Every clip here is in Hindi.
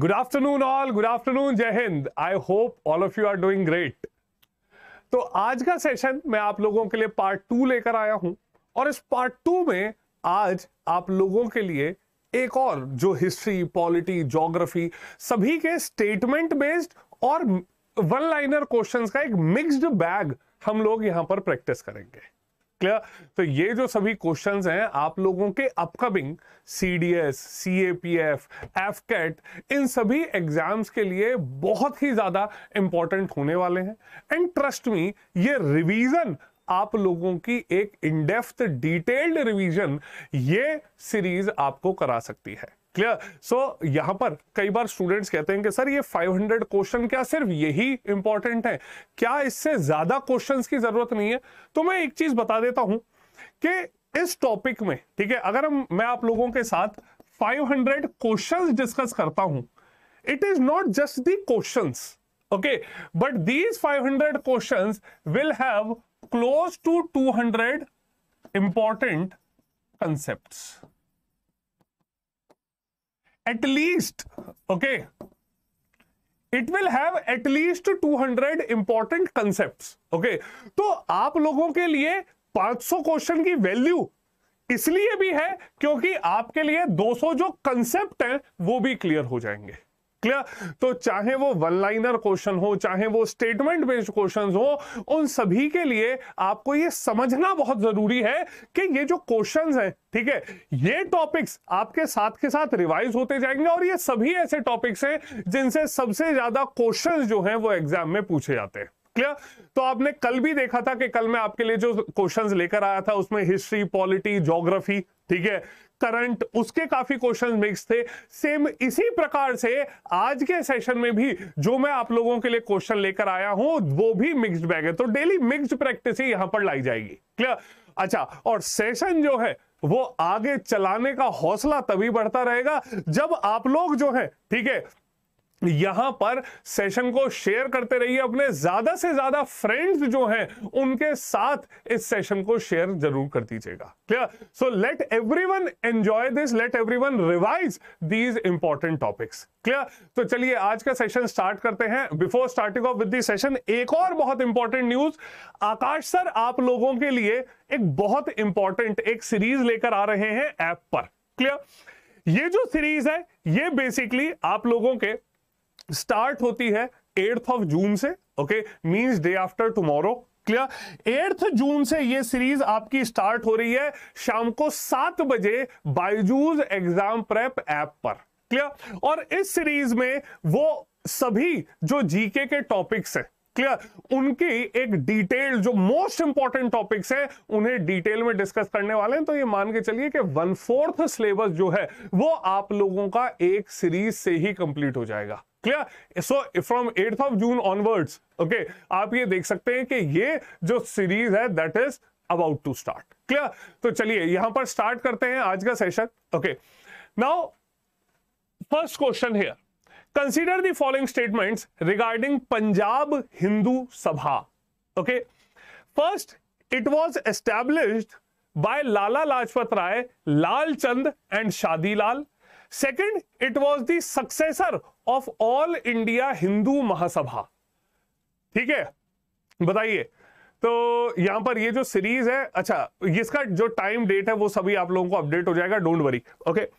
Good afternoon all good afternoon Jai Hind I hope all of you are doing great तो आज का सेशन मैं आप लोगों के लिए पार्ट टू लेकर आया हूं और इस पार्ट टू में आज आप लोगों के लिए एक और जो हिस्ट्री पॉलिटी जोग्राफी सभी के स्टेटमेंट बेस्ड और वन लाइनर क्वेश्चंस का एक मिक्स्ड बैग हम लोग यहां पर प्रैक्टिस करेंगे क्लियर तो ये जो सभी क्वेश्चंस हैं आप लोगों के upcoming C D S C A P F F CAT इन सभी एग्जाम्स के लिए बहुत ही ज़्यादा इंपॉर्टेंट होने वाले हैं एंड ट्रस्ट मी ये रिवीजन आप लोगों की एक इनडेप्थ डिटेल्ड रिवीजन ये सीरीज आपको करा सकती है क्लियर सो यहां पर कई बार स्टूडेंट्स कहते हैं कि सर ये 500 क्वेश्चन क्या सिर्फ यही इंपॉर्टेंट है क्या इससे ज्यादा क्वेश्चंस की जरूरत नहीं है तो मैं एक चीज बता देता हूं कि इस टॉपिक में ठीक है अगर मैं आप लोगों के साथ 500 क्वेश्चंस डिस्कस करता हूं it not just the question okay but these five hundred question will have close to two hundred important concept at least okay it will have at least 200 important concept okay तो आप लोगों के लिए 500 क्वेश्चन की वैल्यू इसलिए भी है क्योंकि आपके लिए 200 जो कंसेप्ट हैं वो भी क्लियर हो जाएंगे क्लियर तो चाहे वो वन लाइनर क्वेश्चन हो चाहे वो स्टेटमेंट बेस्ड क्वेश्चन हो उन सभी के लिए आपको ये समझना बहुत जरूरी है कि ये जो क्वेश्चन है ठीक है ये टॉपिक्स आपके साथ के साथ रिवाइज होते जाएंगे और ये सभी ऐसे टॉपिक्स हैं जिनसे सबसे ज्यादा क्वेश्चंस जो हैं वो एग्जाम में पूछे जाते हैं क्लियर तो आपने कल भी देखा था कि कल मैं आपके लिए जो क्वेश्चंस लेकर आया था उसमें हिस्ट्री पॉलिटी ज्योग्राफी ठीक है करंट उसके काफी क्वेश्चन मिक्स थे सेम इसी प्रकार से आज के सेशन में भी जो मैं आप लोगों के लिए क्वेश्चन लेकर आया हूं वो भी मिक्स्ड बैग है तो डेली मिक्स्ड प्रैक्टिस ही यहां पर लाई जाएगी क्लियर अच्छा और सेशन जो है वो आगे चलाने का हौसला तभी बढ़ता रहेगा जब आप लोग जो है ठीक है यहां पर सेशन को शेयर करते रहिए अपने ज्यादा से ज्यादा फ्रेंड्स जो हैं उनके साथ इस सेशन को शेयर जरूर कर दीजिएगा clear so let everyone enjoy this let everyone revise these important topics clear तो चलिए आज का सेशन स्टार्ट करते हैं before starting off with this session एक और बहुत इंपॉर्टेंट न्यूज आकाश सर आप लोगों के लिए एक बहुत इंपॉर्टेंट एक सीरीज लेकर आ रहे हैं ऐप पर क्लियर ये जो सीरीज है ये बेसिकली आप लोगों के स्टार्ट होती है एट्थ ऑफ जून से okay means day after tomorrow clear eighth June से ये सीरीज आपकी स्टार्ट हो रही है शाम को सात बजे बायजूज एग्जाम प्रेप ऐप पर क्लियर और इस सीरीज में वो सभी जो जीके के टॉपिक्स हैं क्लियर उनकी एक डिटेल जो मोस्ट इंपॉर्टेंट टॉपिक्स है उन्हें डिटेल में डिस्कस करने वाले हैं तो ये मान के चलिए कि वन फोर्थ सिलेबस जो है वो आप लोगों का एक सीरीज से ही कंप्लीट हो जाएगा clear so from eighth of June onwards okay आप ये देख सकते हैं कि ये जो सीरीज है that is about to start clear तो चलिए यहां पर स्टार्ट करते हैं आज का session okay now first question here consider the following statement regarding Punjab Hindu Sabha okay first it was establish by Lala Lajpat Rai Lal Chand and Shadi Lal second it was the successor of all India Hindu Mahasabha ठीक है बताइए तो यहां पर ये जो सीरीज है अच्छा इसका जो टाइम डेट है वो सभी आप लोगों को अपडेट हो जाएगा डोंट वरी ओके okay?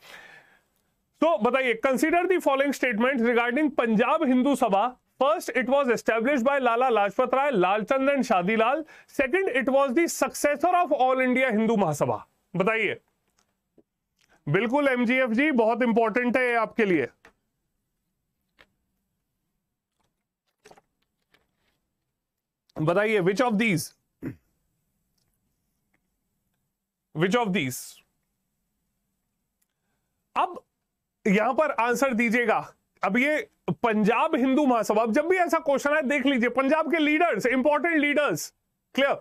तो बताइए consider the following statement regarding Punjab Hindu Sabha first it was establish by Lala Lajpat Rai Lalchand Shadi Lal second it was the successor of all India Hindu Mahasabha बताइए बिल्कुल एमजीएफ जी बहुत इंपॉर्टेंट है आपके लिए बताइए which of these which of these अब यहां पर आंसर दीजिएगा अब ये पंजाब हिंदू महासभा जब भी ऐसा क्वेश्चन है देख लीजिए पंजाब के leaders important leaders clear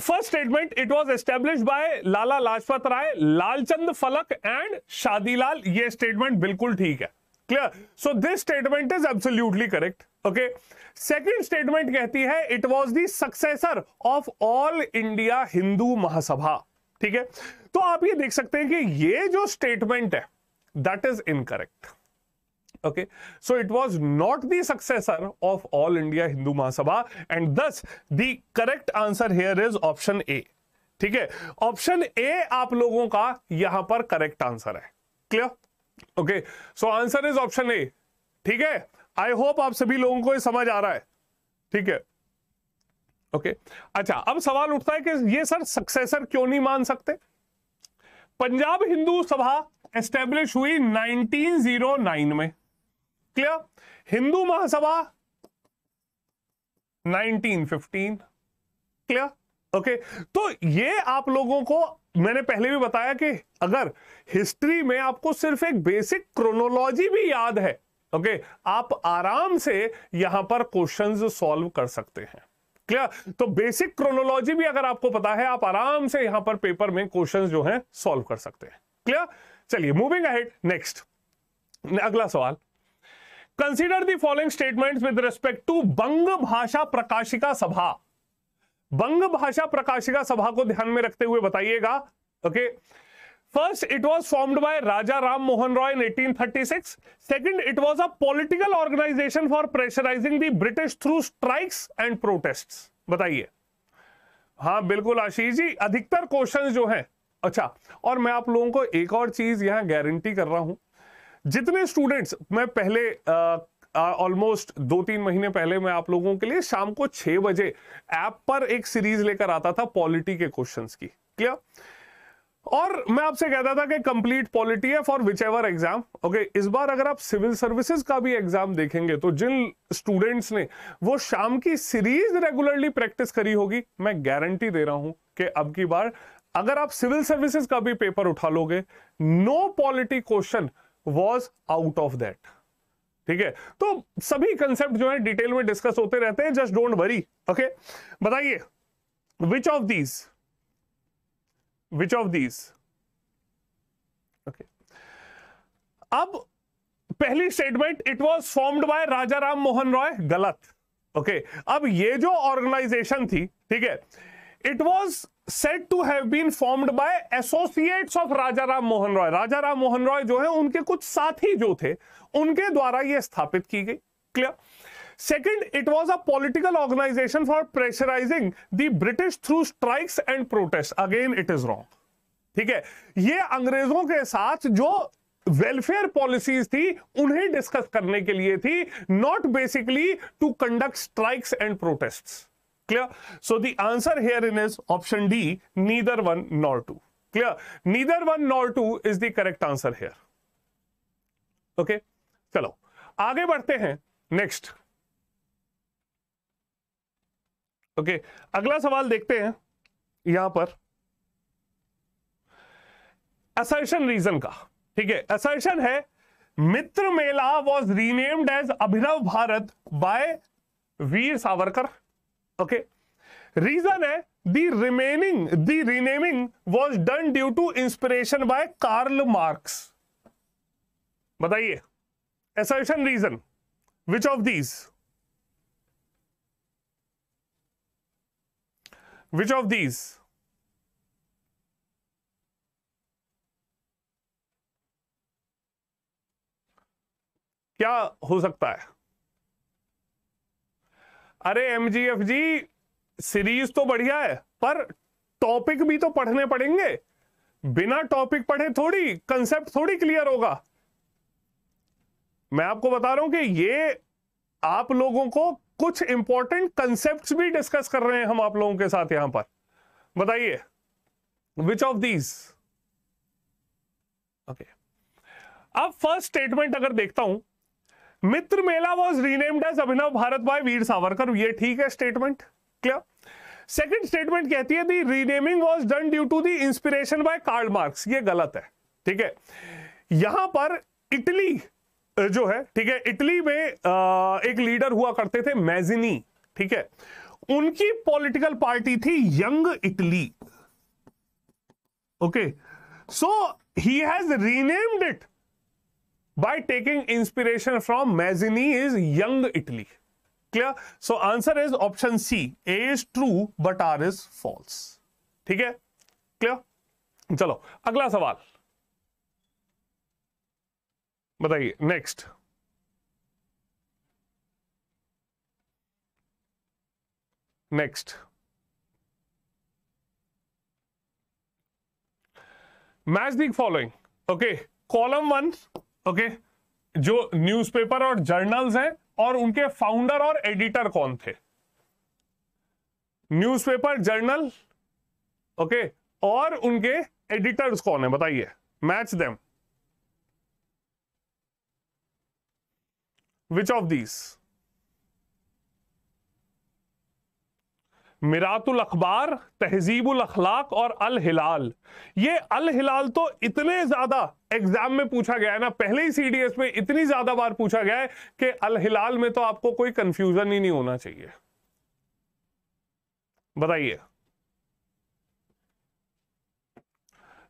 first statement it was establish by Lala Lajpat Rai Lalchand फलक एंड शादीलाल ये स्टेटमेंट बिल्कुल ठीक है clear so this statement is absolutely correct okay second statement कहती है it was the successor of all India Hindu Mahasabha ठीक है तो आप ये देख सकते हैं कि ये जो स्टेटमेंट है that is incorrect okay so it was not the successor of all India Hindu Mahasabha and thus the correct answer here is option A ठीक है ऑप्शन ए आप लोगों का यहां पर करेक्ट आंसर है clear okay so answer is option A ठीक है आई होप आप सभी लोगों को ये समझ आ रहा है ठीक है ओके okay. अच्छा अब सवाल उठता है कि ये सर सक्सेसर क्यों नहीं मान सकते पंजाब हिंदू सभा एस्टेब्लिश हुई 1909 में clear Hindu Mahasabha 1915 clear okay okay. तो ये आप लोगों को मैंने पहले भी बताया कि अगर हिस्ट्री में आपको सिर्फ एक बेसिक क्रोनोलॉजी भी याद है ओके okay, आप आराम से यहां पर क्वेश्चंस सॉल्व कर सकते हैं क्लियर तो बेसिक क्रोनोलॉजी भी अगर आपको पता है आप आराम से यहां पर पेपर में क्वेश्चंस जो हैं सॉल्व कर सकते हैं क्लियर चलिए मूविंग अहेड नेक्स्ट अगला सवाल consider the following statements with respect to Bang Bhasha प्रकाशिका सभा बंग भाषा प्रकाशिका सभा को ध्यान में रखते हुए बताइएगा okay first it was formed by Raja Ram Mohan Roy in 1836 second it was a political organisation for pressurising the British through strikes and protest बताइए हाँ बिल्कुल आशीष जी अधिकतर क्वेश्चन जो है अच्छा और मैं आप लोगों को एक और चीज़ यहां गारंटी कर रहा हूं जितने स्टूडेंट्स मैं पहले ऑलमोस्ट दो तीन महीने पहले मैं आप लोगों के लिए शाम को छह बजे ऐप पर एक सीरीज लेकर आता था पॉलिटी के क्वेश्चंस की क्लियर और मैं आपसे कहता था कि कंप्लीट पॉलिटी है for whichever exam okay इस बार अगर आप सिविल सर्विसेज का भी एग्जाम देखेंगे तो जिन स्टूडेंट्स ने वो शाम की सीरीज रेगुलरली प्रैक्टिस करी होगी मैं गारंटी दे रहा हूं कि अब की बार अगर आप सिविल सर्विसेज का भी पेपर उठा लोगे no polity question was out of that ठीक है तो सभी कंसेप्ट जो है डिटेल में डिस्कस होते रहते हैं जस्ट डोंट वरी ओके बताइए which of these which of these okay अब पहली statement it was formed by Raja Ram Mohan Roy गलत ओके okay. अब ये जो ऑर्गेनाइजेशन थी ठीक है it was set to have been formed by associates of Raja Ram Mohan Roy Raja Ram Mohan Roy जो है उनके कुछ साथ ही जो थे उनके द्वारा यह स्थापित की गई clear second it was a political organisation for pressurising the British through strikes and protest again it is wrong ठीक है ये अंग्रेजों के साथ जो वेलफेयर पॉलिसीज थी उन्हें डिस्कस करने के लिए थी not basically to conduct strikes and protest Clear? So the answer here in is option D, neither one nor two. Clear? Neither one nor two is the correct answer here. Okay? चलो आगे बढ़ते हैं नेक्स्ट ओके okay, अगला सवाल देखते हैं यहां पर असर्शन रीजन का ठीक है असर्शन है Mitra Mela was renamed as Abhinav Bharat by Veer Savarkar okay reason है the remaining the renaming was done due to inspiration by Karl Marx बताइए assertion reason which of these which of these क्या हो सकता है अरे एम जी सीरीज तो बढ़िया है पर टॉपिक भी तो पढ़ने पड़ेंगे बिना टॉपिक पढ़े थोड़ी कंसेप्ट थोड़ी क्लियर होगा मैं आपको बता रहा हूं कि ये आप लोगों को कुछ इंपॉर्टेंट कंसेप्ट भी डिस्कस कर रहे हैं हम आप लोगों के साथ यहां पर बताइए विच ऑफ दीज ओके अब फर्स्ट स्टेटमेंट अगर देखता हूं Mitra Mela was renamed as Abhinav Bharat by Veer Savarkar ये ठीक है स्टेटमेंट क्लियर सेकेंड स्टेटमेंट कहती है the renaming was done due to the inspiration by Karl Marx ये गलत है ठीक है यहां पर इटली जो है ठीक है इटली में एक लीडर हुआ करते थे मैजिनी ठीक है उनकी पॉलिटिकल पार्टी थी Young Italy okay so he has renamed it by taking inspiration from Mazzini is Young Italy clear so answer is option C A is true but R is false ठीक है क्लियर चलो अगला सवाल बताइए next next match the following okay column one okay जो न्यूज़पेपर और जर्नल्स हैं और उनके फाउंडर और एडिटर कौन थे न्यूज़पेपर जर्नल ओके और उनके एडिटर्स कौन है बताइए match them which of these Miratul Akhbar Tahzibul अखलाक और अल हिलाल ये अल हिलाल तो इतने ज्यादा एग्जाम में पूछा गया है ना पहले ही सीडीएस में इतनी ज्यादा बार पूछा गया है कि अल हिलाल में तो आपको कोई कंफ्यूजन ही नहीं होना चाहिए बताइए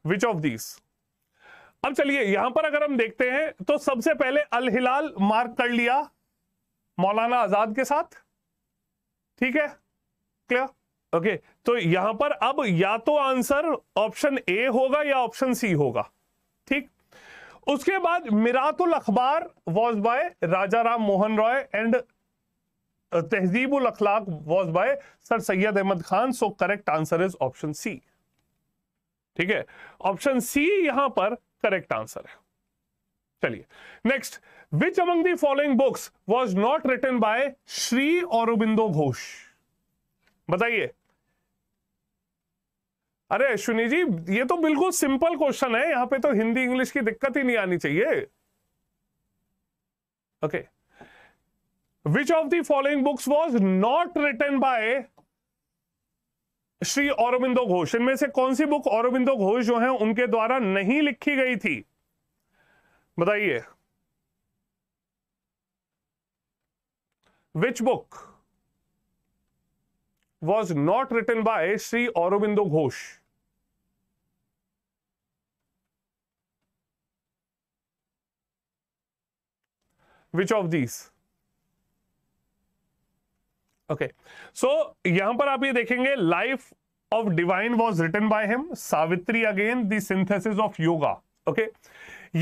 विच ऑफ दीस अब चलिए यहां पर अगर हम देखते हैं तो सबसे पहले अल हिलाल मार्क कर लिया मौलाना आजाद के साथ ठीक है क्लियर ओके तो यहां पर अब या तो आंसर ऑप्शन ए होगा या ऑप्शन सी होगा ठीक उसके बाद Miratul Akhbar was by Raja Ram Mohan Roy and ul Akhlaq was by sir Syed Ahmed Khan so correct answer is option C ठीक है ऑप्शन सी यहां पर करेक्ट आंसर है चलिए next which among the following books was not written by Shri Aurobindo Ghosh बताइए अरे अश्विनी जी ये तो बिल्कुल सिंपल क्वेश्चन है यहां पे तो हिंदी इंग्लिश की दिक्कत ही नहीं आनी चाहिए okay which of the following books was not written by Shri Aurobindo Ghosh इनमें से कौन सी बुक औरबिंदो घोष जो है उनके द्वारा नहीं लिखी गई थी बताइए which book was not written by Shri Aurobindo Ghosh which of these? Okay so यहां पर आप ये देखेंगे life of divine was written by him Savitri again the synthesis of yoga okay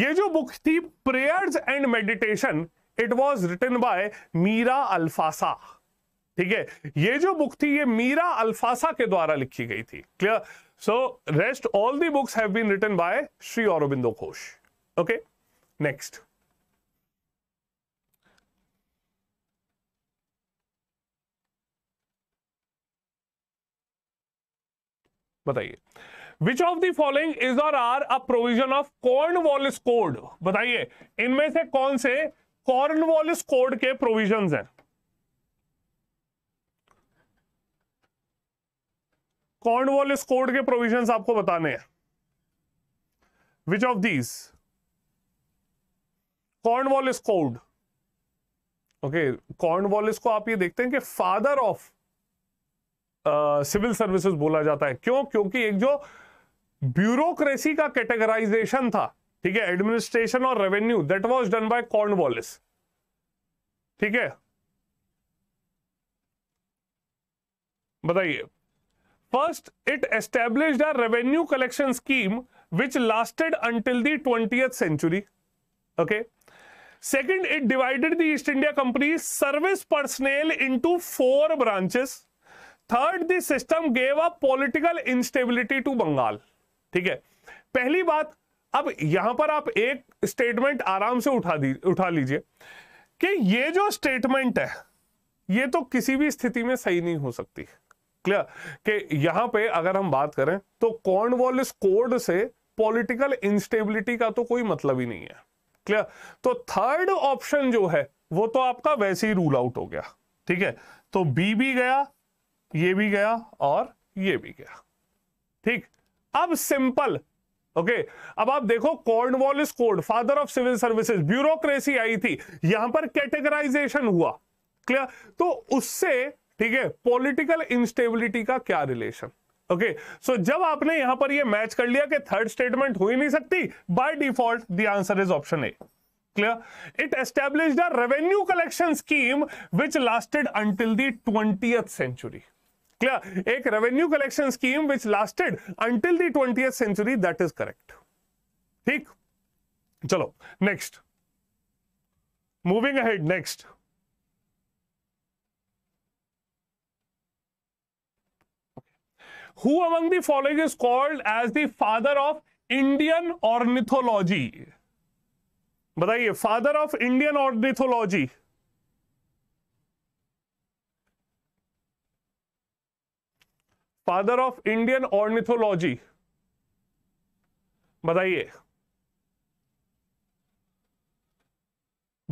ये जो बुक थी prayers and meditation it was written by Mirra Alfassa ठीक है ये जो बुक थी ये मीरा अल्फासा के द्वारा लिखी गई थी clear so rest all the books have been written by Shri Aurobindo Ghosh okay next बताइए which of the following is और are a provision of Wallis code बताइए इनमें से कौन से कॉर्नवॉलिस कोड के प्रोविजंस हैं कॉर्नवॉलिस कोड के प्रोविजंस आपको बताने हैं which of these Cornwallis code okay Cornwallis को आप ये देखते हैं कि फादर ऑफ सिविल सर्विसेज बोला जाता है क्यों क्योंकि एक जो ब्यूरोक्रेसी का कैटेगराइजेशन था ठीक है एडमिनिस्ट्रेशन और revenue that was done by Cornwallis ठीक है बताइए First, it established a revenue collection scheme which lasted until the 20th century. Okay. Second, it divided the East India Company's service personnel into four branches. Third this system gave a political instability to Bengal ठीक है पहली बात अब यहां पर आप एक स्टेटमेंट आराम से उठा दी उठा लीजिए कि ये जो स्टेटमेंट है ये तो किसी भी स्थिति में सही नहीं हो सकती है क्लियर कि यहां पे अगर हम बात करें तो कॉर्नवॉलिस कोड से पॉलिटिकल इंस्टेबिलिटी का तो कोई मतलब ही नहीं है क्लियर तो थर्ड ऑप्शन जो है वो तो आपका वैसे ही रूल आउट हो गया ठीक है तो बी भी गया ये भी गया और ये भी गया ठीक अब सिंपल ओके okay, अब आप देखो Cornwallis code father of civil services bureaucracy आई थी यहां पर कैटेगराइजेशन हुआ क्लियर तो उससे ठीक है पॉलिटिकल इंस्टेबिलिटी का क्या relation okay okay, so so जब आपने यहां पर ये मैच कर लिया कि थर्ड स्टेटमेंट हो ही नहीं सकती by default the answer is option A clear it establish the revenue collection scheme which lasted until the twenty century clear एक revenue collection scheme which lasted until the twenty century that is correct ठीक चलो next moving ahead next Who among the following is called as the father of Indian ornithology? बताइए father of Indian ornithology father of Indian ornithology बताइए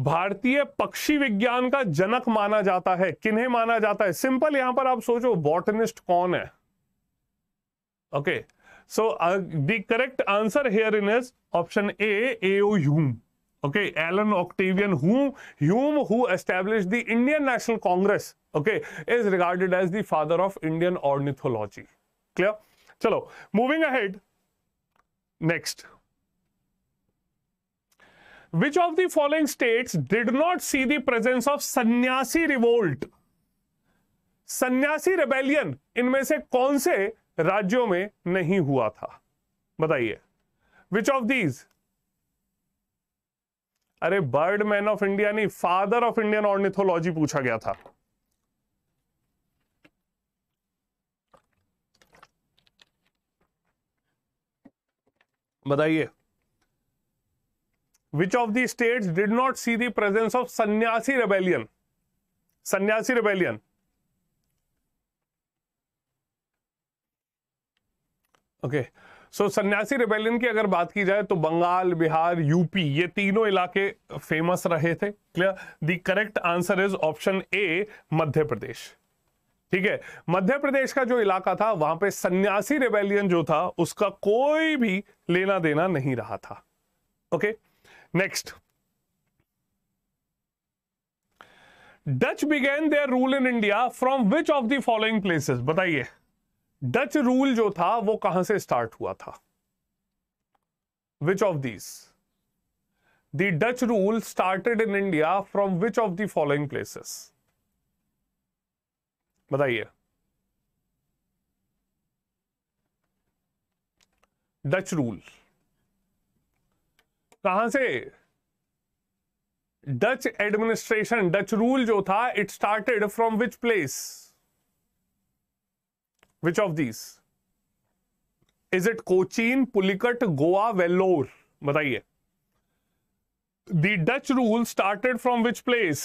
भारतीय पक्षी विज्ञान का जनक माना जाता है किन्हें माना जाता है सिंपल यहां पर आप सोचो बॉटनिस्ट कौन है Okay. So uh, the correct answer herein is option A, A.O. Hume. Okay, Alan Octavian Hume, Hume, who established the Indian National Congress, okay, is regarded as the father of Indian ornithology. Clear? Chalo, moving ahead. Next. Which of the following states did not see the presence of sannyasi revolt? Sannyasi rebellion इनमें से कौन से राज्यों में नहीं हुआ था बताइए विच ऑफ दीज अरे बर्ड मैन ऑफ इंडिया नहीं फादर ऑफ इंडियन ऑर्निथोलॉजी पूछा गया था बताइए which of the states did not see the presence of Sanyasi rebellion Sanyasi rebellion okay so Sanyasi rebellion की अगर बात की जाए तो बंगाल बिहार यूपी ये तीनों इलाके फेमस रहे थे clear the correct answer is option A Madhya Pradesh ठीक है मध्य प्रदेश का जो इलाका था वहां पे सन्यासी रिबेलियन जो था उसका कोई भी लेना देना नहीं रहा था okay next Dutch began their rule in India from which of the following places बताइए डच रूल जो था वो कहां से स्टार्ट हुआ था which of these the Dutch rule started in India from which of the following places बताइए डच रूल कहां से डच एडमिनिस्ट्रेशन डच रूल जो था it started from which place which of these is it Cochin Pulicat Goa Vellore बताइए the Dutch rule started from which place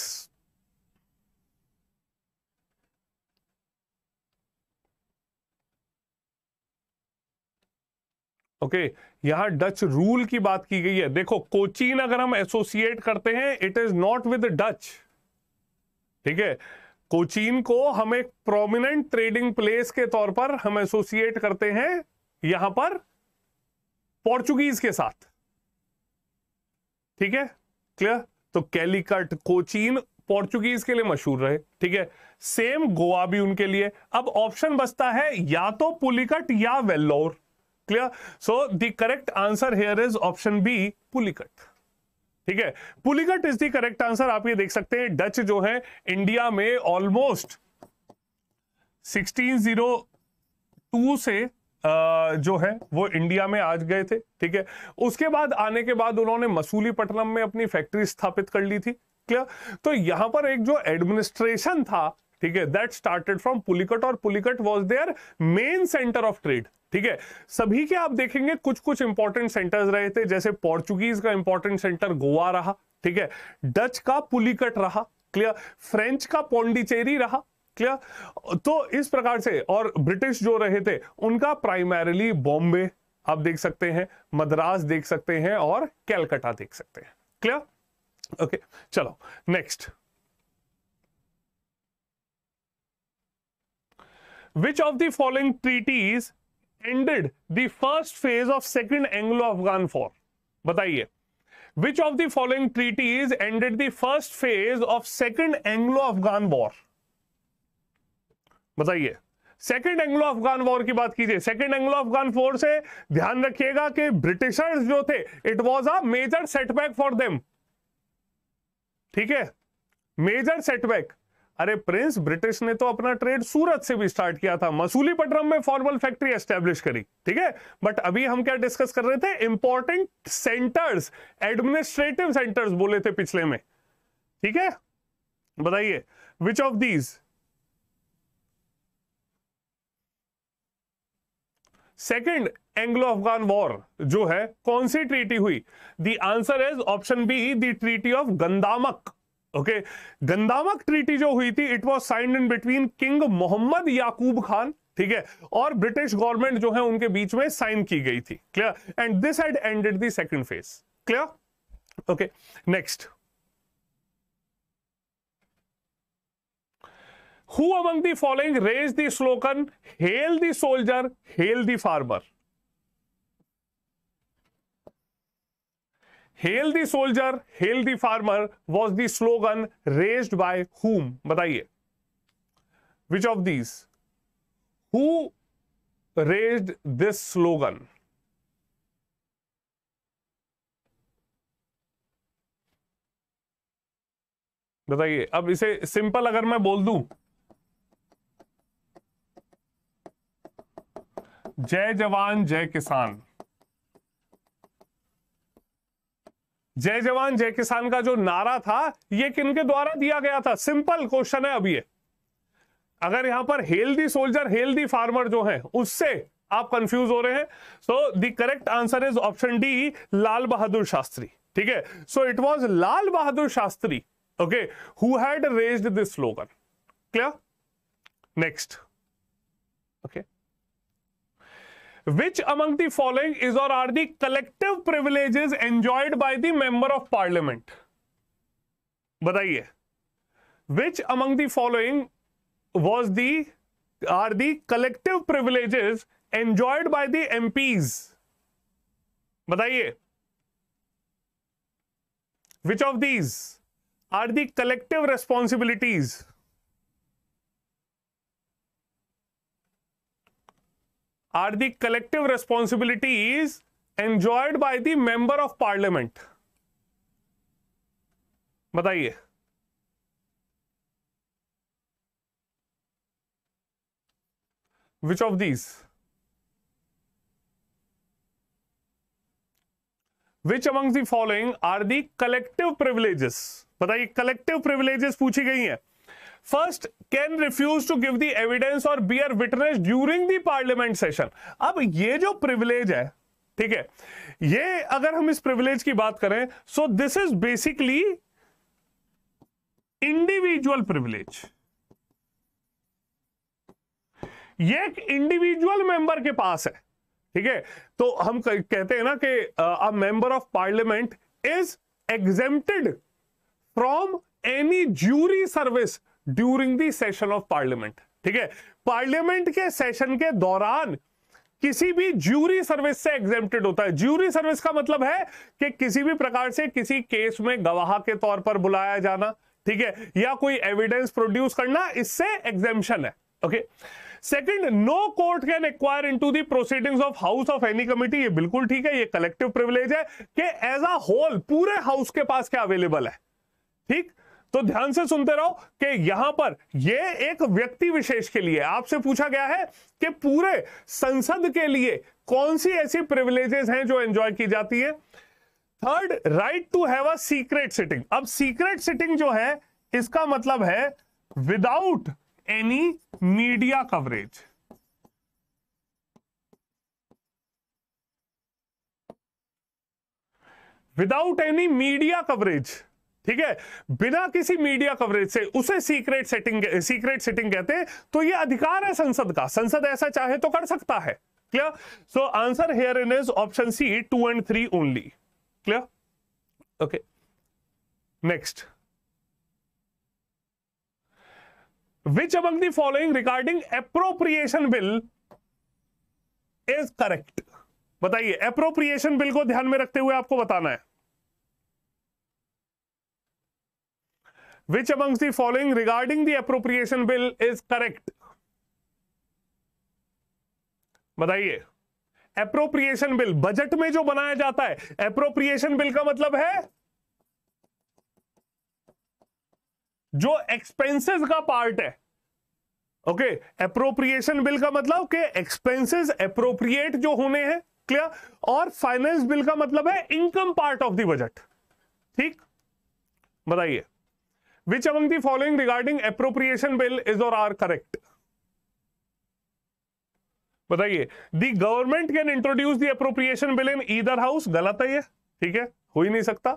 okay okay, यहां डच रूल की बात की गई है देखो कोचीन अगर हम एसोसिएट करते हैं it is not with Dutch ठीक है कोचीन को हम एक प्रोमिनेंट ट्रेडिंग प्लेस के तौर पर हम एसोसिएट करते हैं यहां पर पोर्चुगीज के साथ ठीक है क्लियर तो कैलिकट कोचीन पोर्चुगीज के लिए मशहूर रहे ठीक है सेम गोवा भी उनके लिए अब ऑप्शन बचता है या तो पुलिकट या Vellore clear so the correct answer here is option B Pulicat ठीक है Pulicat is the correct answer आप ये देख सकते हैं डच जो है इंडिया में ऑलमोस्ट 1602 से जो है वो इंडिया में आज गए थे ठीक है उसके बाद आने के बाद उन्होंने पटनम में अपनी फैक्ट्री स्थापित कर ली थी क्लियर तो यहां पर एक जो एडमिनिस्ट्रेशन था ठीक है दैट स्टार्टेड फ्रॉम पुलिकट और Pulicat was their main centre of trade ठीक है सभी के आप देखेंगे कुछ कुछ इंपॉर्टेंट सेंटर्स रहे थे जैसे पोर्चुगीज का इंपॉर्टेंट सेंटर गोवा रहा ठीक है डच का पुलिकट रहा क्लियर फ्रेंच का पौंडीचेरी रहा क्लियर तो इस प्रकार से और ब्रिटिश जो रहे थे उनका प्राइमरली बॉम्बे आप देख सकते हैं मद्रास देख सकते हैं और कैलकटा देख सकते हैं क्लियर ओके चलो next which of the following treaties ended the first phase of second Anglo Afghan war बताइए which of treaties ended the first phase of second Anglo Afghan war बताइए सेकेंड एंग्लो अफगान वॉर की बात कीजिए सेकंड एंग्लो अफगान फोर से ध्यान रखिएगा कि ब्रिटिशर्स जो थे it was a major setback for them ठीक है मेजर सेटबैक अरे प्रिंस ब्रिटिश ने तो अपना ट्रेड सूरत से भी स्टार्ट किया था मसूली पटरम में फॉर्मल फैक्ट्री एस्टेब्लिश करी ठीक है बट अभी हम क्या डिस्कस कर रहे थे इंपॉर्टेंट सेंटर्स एडमिनिस्ट्रेटिव सेंटर्स बोले थे पिछले में ठीक है बताइए which of these second Anglo Afghan war जो है कौन सी ट्रीटी हुई the answer is option B the treaty of Gandamak okay Gandamak treaty जो हुई थी it was signed in between king Mohammad Yakub Khan ठीक है और ब्रिटिश गवर्नमेंट जो है उनके बीच में साइन की गई थी clear and this had ended the second phase clear okay next who among the following raised the slogan hail the soldier hail the farmer hail the soldier hail the farmer was the slogan raised by whom बताइए which of these who raised this slogan बताइए अब इसे सिंपल अगर मैं बोल दू जय जवान जय किसान जय जवान जय किसान का जो नारा था ये किनके द्वारा दिया गया था सिंपल क्वेश्चन है अब ये अगर यहां पर हेल्दी सोल्जर हेल्दी फार्मर जो है उससे आप कंफ्यूज हो रहे हैं so the correct answer is option D Lal Bahadur Shastri ठीक है so it was Lal Bahadur Shastri okay who had raised this slogan clear next okay okay. Which among the following is और are the collective privileges enjoyed by the member of parliament बताइए which among the following was the are the collective privileges enjoyed by the MPs बताइए which of these are the collective responsibilities are the collective responsibilities enjoyed by the member of parliament बताइए which of these which amongst following are the collective privileges बताइए कलेक्टिव प्रिविलेजेस पूछी गई है first can refuse to give the evidence or be are witness during the parliament session अब ये जो प्रिविलेज है ठीक है ये अगर हम इस प्रिविलेज की बात करें so this is basically individual privilege ये एक इंडिविजुअल मेंबर के पास है ठीक है तो हम कहते हैं ना कि a member of parliament is exempted from any jury service during the session of parliament ठीक है पार्लियामेंट के सेशन के दौरान किसी भी ज्यूरी सर्विस से एग्जेप्टेड होता है ज्यूरी सर्विस का मतलब है कि किसी भी प्रकार से किसी केस में गवाह के तौर पर बुलाया जाना ठीक है या कोई एविडेंस प्रोड्यूस करना इससे एग्जेम्पन है okay second no court can acquire into the proceedings of house of any committee ये बिल्कुल ठीक है ये कलेक्टिव प्रिविलेज है कि एज अ होल पूरे हाउस के पास क्या अवेलेबल है ठीक तो ध्यान से सुनते रहो कि यहां पर यह एक व्यक्ति विशेष के लिए आपसे पूछा गया है कि पूरे संसद के लिए कौन सी ऐसी प्रिविलेजेस हैं जो एंजॉय की जाती है third right to have a secret sitting अब सीक्रेट सिटिंग जो है इसका मतलब है without any media coverage without any media coverage ठीक है बिना किसी मीडिया कवरेज से उसे सीक्रेट सेटिंग सीक्रेट सेटिंग कहते हैं तो ये अधिकार है संसद का संसद ऐसा चाहे तो कर सकता है clear so answer here in is option C two and three only clear okay next which among the following regarding appropriation bill is correct बताइए अप्रोप्रिएशन बिल को ध्यान में रखते हुए आपको बताना है Which amongst the following regarding the appropriation bill is correct? बताइए अप्रोप्रिएशन बिल बजट में जो बनाया जाता है अप्रोप्रिएशन बिल का मतलब है जो एक्सपेंसेस का पार्ट है ओके अप्रोप्रिएशन बिल का मतलब के एक्सपेंसेस अप्रोप्रिएट जो होने हैं क्लियर और फाइनेंस बिल का मतलब है income part of the budget ठीक बताइए which among the following regarding appropriation bill is और आर करेक्ट बताइए the government can introduce the appropriation bill in either house गलत है ये ठीक है हो ही नहीं सकता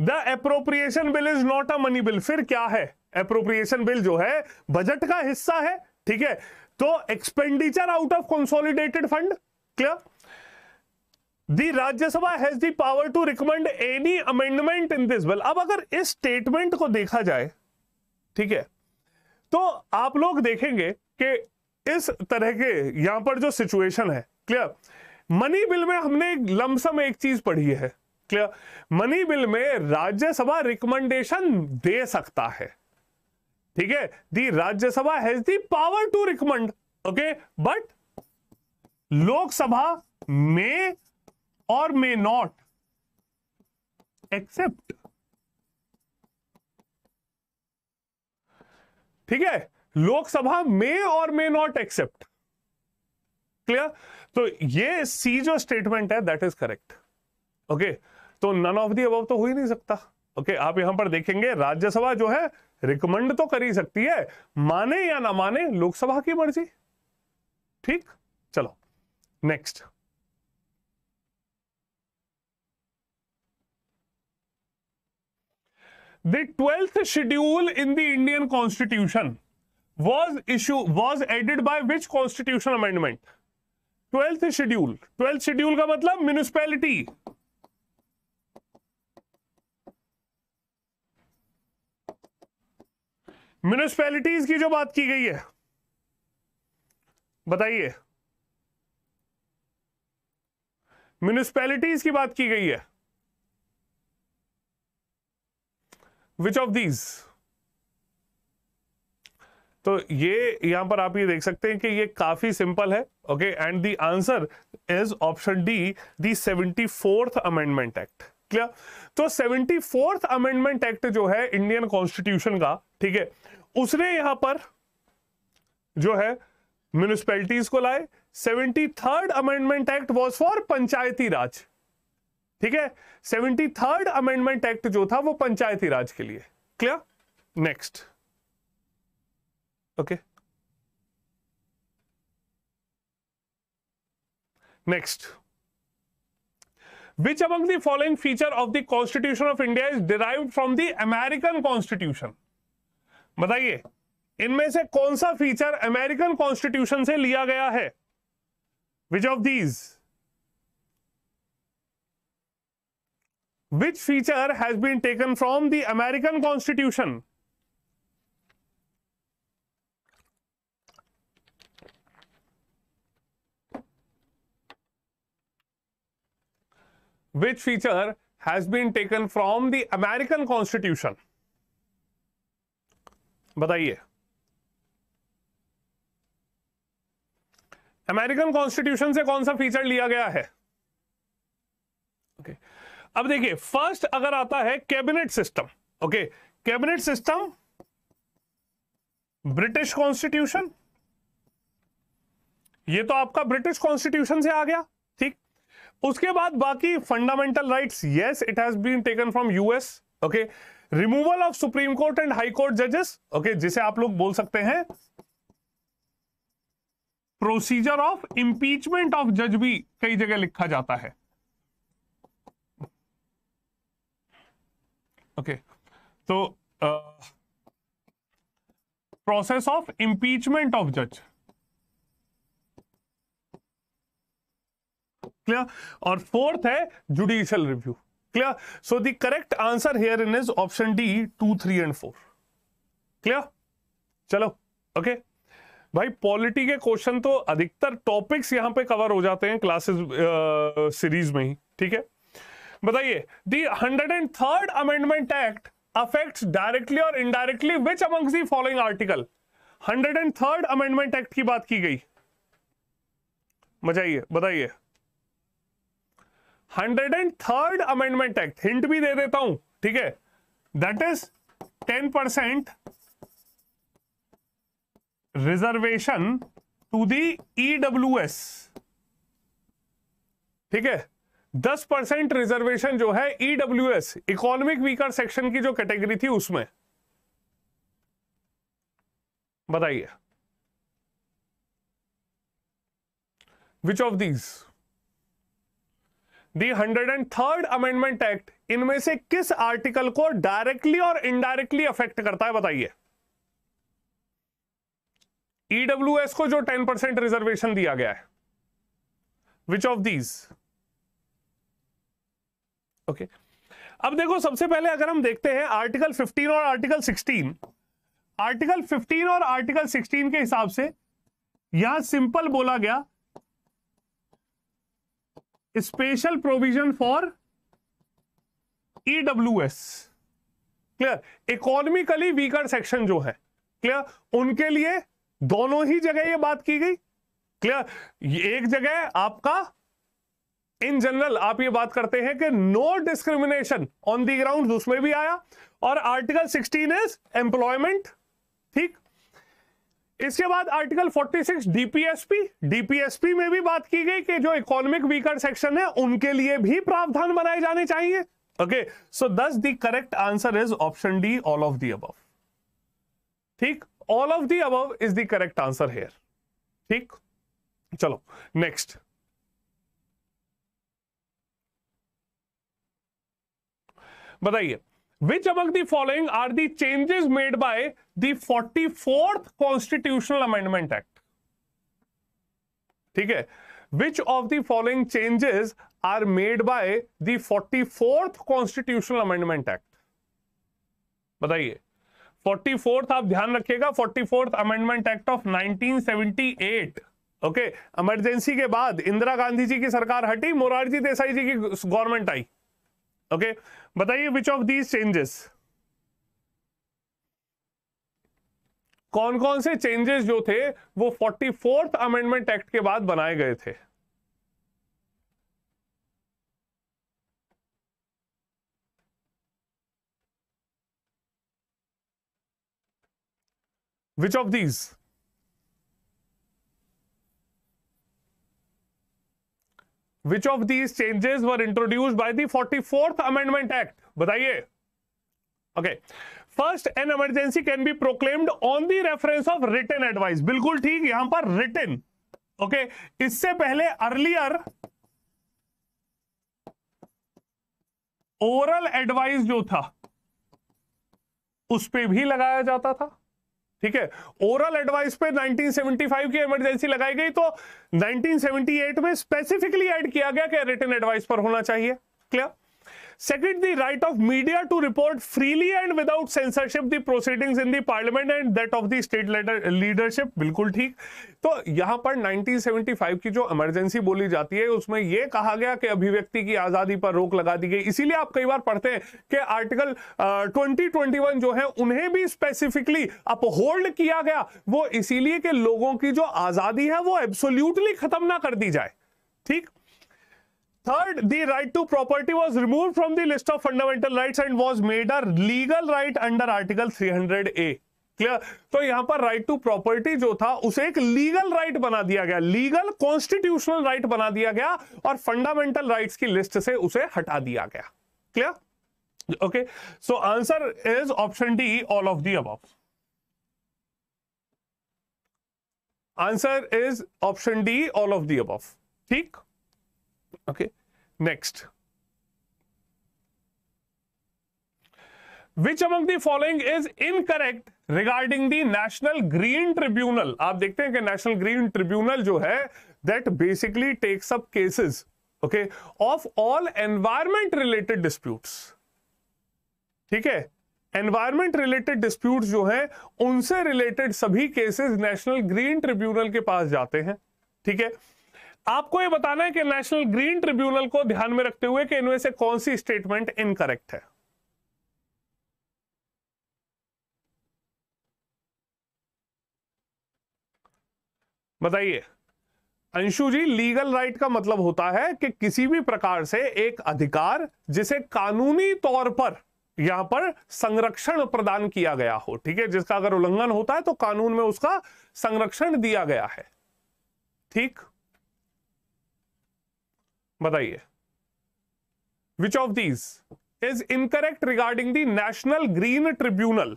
the appropriation bill is not a money bill फिर क्या है अप्रोप्रिएशन बिल जो है बजट का हिस्सा है ठीक है तो expenditure out of consolidated fund clear the Rajya Sabha has the power to recommend any amendment in this bill अब अगर इस स्टेटमेंट को देखा जाए ठीक है तो आप लोग देखेंगे कि इस तरह के यहां पर जो सिचुएशन है क्लियर मनी बिल में हमने लमसम एक चीज पढ़ी है क्लियर मनी बिल में राज्यसभा रिकमेंडेशन दे सकता है ठीक है the Rajya Sabha has the power to recommend okay but Lok Sabha में or may not accept ठीक है लोकसभा मे और मे नॉट एक्सेप्ट क्लियर तो ये सी जो स्टेटमेंट है दैट इज करेक्ट ओके तो नन ऑफ दी अब तो हो ही नहीं सकता ओके okay, आप यहां पर देखेंगे राज्यसभा जो है रिकमेंड तो कर ही सकती है माने या ना माने लोकसभा की मर्जी ठीक चलो next the 12th schedule in the indian constitution was issue was added by which constitution amendment 12th schedule 12th schedule का मतलब municipality म्यूनिसपैलिटीज की जो बात की गई है बताइए म्यूनिसपैलिटीज की बात की गई है विच ऑफ दीज तो ये यहां पर आप ये देख सकते हैं कि ये काफी सिंपल है okay and the answer is option D the seventy fourth amendment act clear तो सेवेंटी फोर्थ अमेंडमेंट एक्ट जो है इंडियन कॉन्स्टिट्यूशन का ठीक है उसने यहां पर जो है म्यूनिसपैलिटीज को लाए seventy third amendment act was for Panchayati Raj ठीक है सेवेंटी थर्ड अमेंडमेंट एक्ट जो था वो पंचायती राज के लिए clear next okay next which among the following feature of the constitution of India is derive from the American constitution बताइए इनमें से कौन सा फीचर अमेरिकन कॉन्स्टिट्यूशन से लिया गया है which of these which feature has been taken from the American constitution which feature has been taken from the American constitution बताइए अमेरिकन कॉन्स्टिट्यूशन से कौन सा फीचर लिया गया है ओके okay. अब देखिए फर्स्ट अगर आता है cabinet system okay cabinet system British constitution ये तो आपका ब्रिटिश कॉन्स्टिट्यूशन से आ गया ठीक उसके बाद बाकी fundamental rights yes it has been taken from US okay removal of supreme court and high court जजेस ओके जिसे आप लोग बोल सकते हैं प्रोसीजर ऑफ इंपीचमेंट ऑफ जज भी कई जगह लिखा जाता है ओके तो प्रोसेस ऑफ इंपीचमेंट ऑफ जज क्लियर और फोर्थ है judicial review clear so the correct answer here in is option D two three and four clear चलो ओके भाई पॉलिटी के क्वेश्चन तो अधिकतर टॉपिक्स यहां पे कवर हो जाते हैं क्लासेस सीरीज uh, में ही ठीक है बताइए the hundred and third amendment act affect directly or indirectly which amongst the following article hundred and third amendment act की बात की गई मजाइए बताइए hundred and third amendment act hint भी दे देता हूं ठीक है that is ten percent reservation to the E W S ठीक है दस परसेंट रिजर्वेशन जो है E W S economic weaker section की जो कैटेगरी थी उसमें बताइए which of these the hundred and third amendment act इनमें से किस आर्टिकल को डायरेक्टली और इनडायरेक्टली अफेक्ट करता है बताइए ईडब्ल्यू e एस को जो टेन परसेंट रिजर्वेशन दिया गया है विच ऑफ दीज ओके अब देखो सबसे पहले अगर हम देखते हैं आर्टिकल 15 और आर्टिकल 16 आर्टिकल 15 और आर्टिकल 16 के हिसाब से यहां सिंपल बोला गया special provision for EWS clear economically weaker section जो है क्लियर उनके लिए दोनों ही जगह ये बात की गई क्लियर एक जगह आपका इन जनरल आप ये बात करते हैं कि no discrimination on the ground उसमें भी आया और आर्टिकल 16 इज एम्प्लॉयमेंट ठीक इसके बाद आर्टिकल 46 डीपीएसपी डीपीएसपी में भी बात की गई कि जो इकोनॉमिक वीकर सेक्शन है उनके लिए भी प्रावधान बनाए जाने चाहिए okay so thus the correct answer is option D all of the above ठीक all of the above is the correct answer here ठीक चलो नेक्स्ट बताइए which among the following are the changes made by the forty fourth constitutional amendment act ठीक है which of the following changes are made by the forty fourth constitutional amendment act बताइए फोर्टी फोर्थ आप ध्यान रखिएगा forty fourth amendment act of 1978 okay okay, emergency के बाद इंदिरा गांधी जी की सरकार हटी मोरारजी देसाई जी की गवर्नमेंट आई ओके okay? बताइए विच ऑफ दीज चेंजेस कौन कौन से चेंजेस जो थे वो फोर्टी फोर्थ अमेंडमेंट एक्ट के बाद बनाए गए थे which of these which of these changes were introduce by forty fourth amendment act बताइए okay first an emergency can be proclaimed on the reference of written advice बिल्कुल ठीक यहां पर रिटर्न ओके okay. इससे पहले अर्लियर ओरल एडवाइस जो था उस पर भी लगाया जाता था ठीक है ओरल एडवाइस पे 1975 की इमरजेंसी लगाई गई तो 1978 में स्पेसिफिकली ऐड किया गया कि रिटर्न एडवाइस पर होना चाहिए clear Second, the right of media to report freely and without censorship the proceedings in the parliament and that of the state leadership. बिल्कुल ठीक तो यहां पर 1975 की जो इमरजेंसी बोली जाती है उसमें यह कहा गया कि अभिव्यक्ति की आजादी पर रोक लगा दी गई इसीलिए आप कई बार पढ़ते हैं कि आर्टिकल ट्वेंटी ट्वेंटी वन जो है उन्हें भी स्पेसिफिकली अपहोल्ड किया गया वो इसीलिए कि लोगों की जो आजादी है वो एब्सोल्यूटली खत्म ना कर दी जाए ठीक third the right to property was remove from from list of fundamental right and was made a legal legal article three hundred A clear तो यहां पर राइट टू प्रॉपर्टी जो था उसे एक लीगल राइट right बना दिया गया लीगल कॉन्स्टिट्यूशनल राइट बना दिया गया और फंडामेंटल राइट की लिस्ट से उसे हटा दिया गया clear okay so answer is option D all of the above answer is option D all of the above ठीक Okay. Next. Which among the following is incorrect regarding the National Green Tribunal आप देखते हैं कि नेशनल ग्रीन ट्रिब्यूनल जो है that basically takes up cases okay of all environment related disputes ठीक है एनवायरमेंट रिलेटेड डिस्प्यूट जो हैं उनसे रिलेटेड सभी केसेस नेशनल ग्रीन ट्रिब्यूनल के पास जाते हैं ठीक है आपको यह बताना है कि नेशनल ग्रीन ट्रिब्यूनल को ध्यान में रखते हुए कि इनमें से कौन सी स्टेटमेंट इनकरेक्ट है बताइए अंशु जी लीगल राइट का मतलब होता है कि किसी भी प्रकार से एक अधिकार जिसे कानूनी तौर पर यहां पर संरक्षण प्रदान किया गया हो ठीक है जिसका अगर उल्लंघन होता है तो कानून में उसका संरक्षण दिया गया है ठीक बताइए which of these is incorrect regarding the National Green Tribunal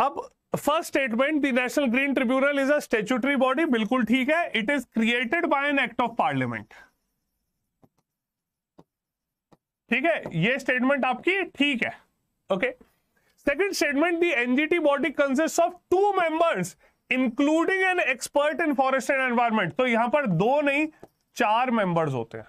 अब first statement the National Green Tribunal is a statutory body बिल्कुल ठीक है it is created by an act of parliament ठीक है ये स्टेटमेंट आपकी ठीक है okay second statement the NGT body consist of two members including an expert in forest and environment तो यहां पर दो नहीं चार मेंबर्स होते हैं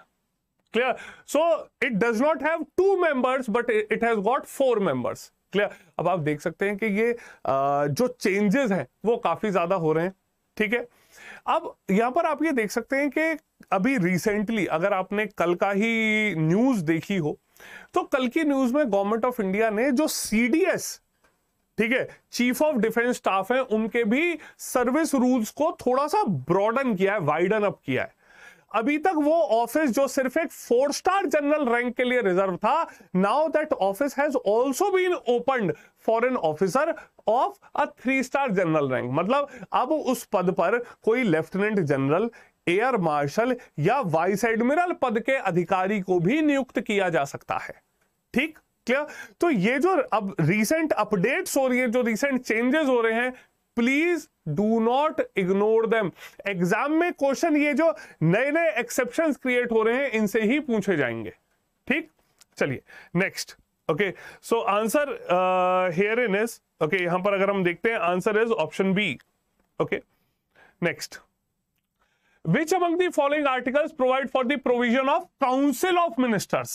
clear so it does not have two members but it has got four members clear अब आप देख सकते हैं कि ये आ, जो चेंजेस हैं वो काफी ज्यादा हो रहे हैं ठीक है अब यहां पर आप ये देख सकते हैं कि अभी रिसेंटली अगर आपने कल का ही न्यूज देखी हो तो कल की न्यूज में गवर्नमेंट ऑफ इंडिया ने जो सीडीएस ठीक है चीफ ऑफ डिफेंस स्टाफ है उनके भी सर्विस रूल्स को थोड़ा सा ब्रॉडन किया है वाइडन अप किया है अभी तक वो ऑफिस जो सिर्फ एक फोर स्टार जनरल रैंक के लिए रिजर्व था now that office has also been open for an officer of a three star general rank मतलब अब उस पद पर कोई लेफ्टिनेंट जनरल एयर मार्शल या वाइस एडमिरल पद के अधिकारी को भी नियुक्त किया जा सकता है ठीक क्लियर तो ये जो अब रीसेंट अपडेट्स हो रही है जो रीसेंट चेंजेस हो रहे हैं please do not ignore them exam में क्वेश्चन ये जो नए नए एक्सेप्शन क्रिएट हो रहे हैं इनसे ही पूछे जाएंगे ठीक चलिए next okay so answer here in is okay यहां पर अगर हम देखते हैं answer is option B okay next which among the following articles provide for the provision of council of ministers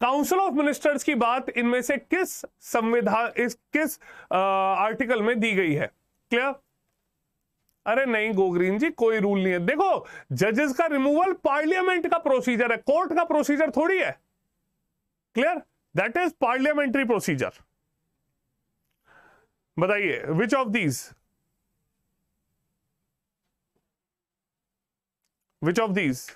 council of ministers की बात इनमें से किस संविधान इस किस आ, आर्टिकल में दी गई है क्लियर अरे नहीं गोग्रीन जी कोई रूल नहीं है देखो जजेस का रिमूवल पार्लियामेंट का प्रोसीजर है कोर्ट का प्रोसीजर थोड़ी है clear that is parliamentary procedure बताइए which of these Which of these?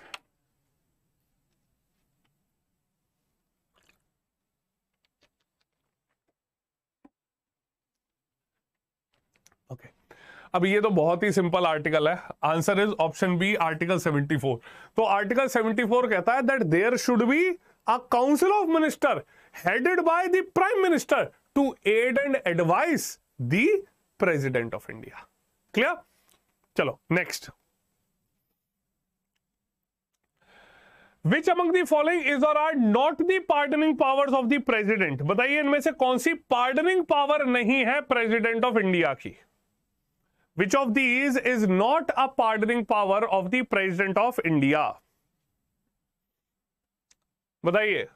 अब ये तो बहुत ही सिंपल आर्टिकल है answer is option B article 74 तो आर्टिकल 74 कहता है that there should be a council of minister headed by the prime minister to aid and advise the president of India clear चलो next which among the following is और are not the pardoning powers of the president बताइए इनमें से कौन सी पार्डनिंग पावर नहीं है प्रेसिडेंट ऑफ इंडिया की which of these is not a pardoning power of the president of India बताइए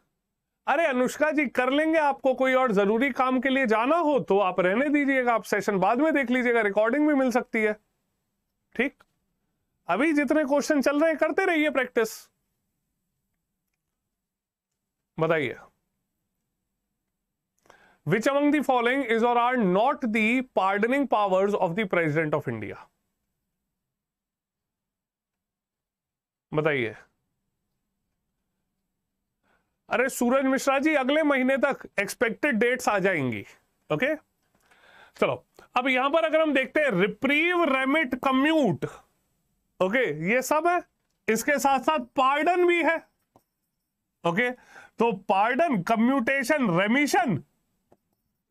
अरे अनुष्का जी कर लेंगे आपको कोई और जरूरी काम के लिए जाना हो तो आप रहने दीजिएगा आप सेशन बाद में देख लीजिएगा रिकॉर्डिंग भी मिल सकती है ठीक अभी जितने क्वेश्चन चल रहे हैं करते रहिए प्रैक्टिस बताइए which among the following is और are not the pardoning powers of the president of India बताइए अरे सूरज मिश्रा जी अगले महीने तक एक्सपेक्टेड डेट्स आ जाएंगी ओके चलो अब यहां पर अगर हम देखते हैं रिप्रीव रेमिट कम्यूट ओके ये सब है इसके साथ साथ पार्डन भी है ओके okay? तो पार्डन कम्यूटेशन रेमिशन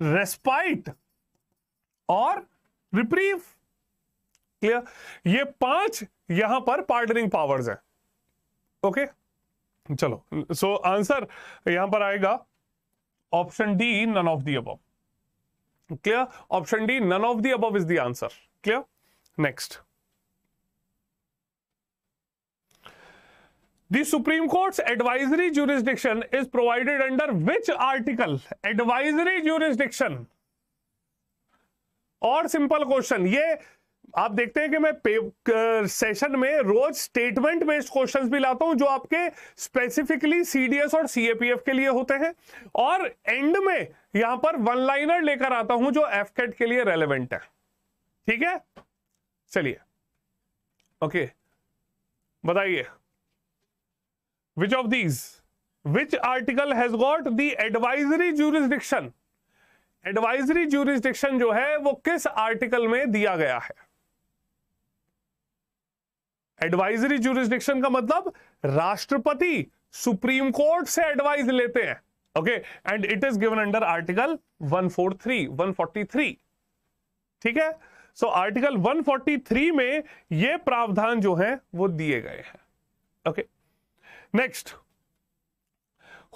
रेस्पाइट और रिप्रीव क्लियर ये पांच यहां पर पार्डनिंग पावर्स हैं ओके चलो सो आंसर यहां पर आएगा option D none of the above clear option D none of the above is the answer clear next The Supreme Court's advisory jurisdiction is provided under which article? Advisory jurisdiction. और सिंपल क्वेश्चन ये आप देखते हैं कि मैं सेशन uh, में रोज स्टेटमेंट बेस्ड क्वेश्चंस भी लाता हूं जो आपके स्पेसिफिकली सीडीएस और सीएपीएफ के लिए होते हैं और एंड में यहां पर वन लाइनर लेकर आता हूं जो एफकेट के लिए रेलेवेंट है ठीक है चलिए ओके बताइए which of these which article has got the advisory jurisdiction? Advisory jurisdiction जो है वो किस आर्टिकल में दिया गया है एडवाइजरी ज्यूरिस्डिक्शन का मतलब राष्ट्रपति सुप्रीम कोर्ट से एडवाइस लेते हैं okay and it is given under article 143 143 ठीक है सो आर्टिकल 143 में ये प्रावधान जो है वो दिए गए हैं okay next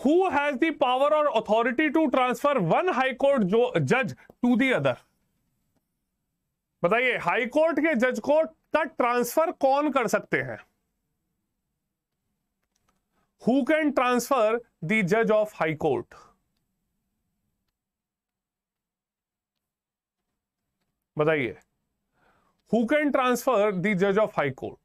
who has power और authority to transfer one high court जो जज टू दी अदर बताइए हाई कोर्ट के जज को तक ट्रांसफर कौन कर सकते हैं हु कैन ट्रांसफर द जज ऑफ हाई कोर्ट बताइए हु कैन ट्रांसफर द जज ऑफ हाई कोर्ट